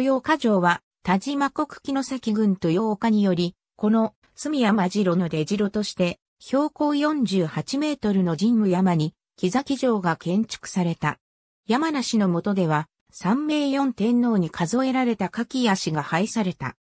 豊岡城は、田島国木崎郡豊岡により、この、住山城の出城として、標高48メートルの神武山に、木崎城が建築された。山梨の下では、三名四天皇に数えられた柿足が廃された。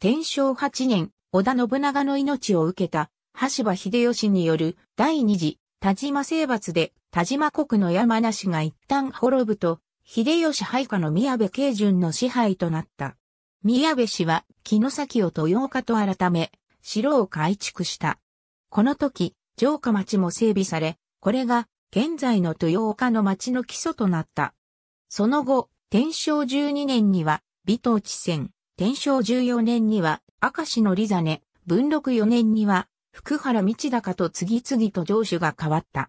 天正八年、織田信長の命を受けた、橋場秀吉による第二次田島征伐で田島国の山梨が一旦滅ぶと、秀吉配下の宮部慶順の支配となった。宮部氏は、木の先を豊岡と改め、城を改築した。この時、城下町も整備され、これが、現在の豊岡の町の基礎となった。その後、天正12年には、美東地線、天正14年には、明石のリザネ、文禄4年には、福原道高と次々と城主が変わった。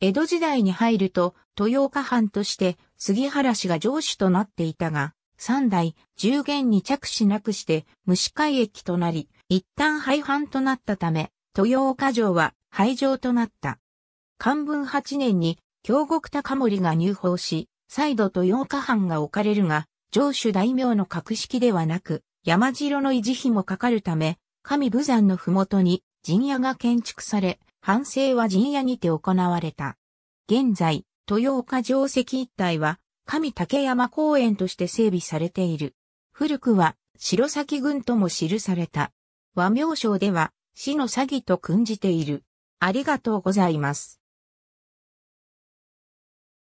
江戸時代に入ると、豊岡藩として杉原氏が城主となっていたが、三代、十元に着手なくして、無海駅となり、一旦廃藩となったため、豊岡城は廃城となった。漢文八年に、京極高森が入法し、再度豊岡藩が置かれるが、城主大名の格式ではなく、山城の維持費もかかるため、上武山のふもとに陣屋が建築され、反省は陣屋にて行われた。現在、豊岡城跡一帯は、上竹山公園として整備されている。古くは、白崎郡とも記された。和名称では、死の詐欺と訓じている。ありがとうございます。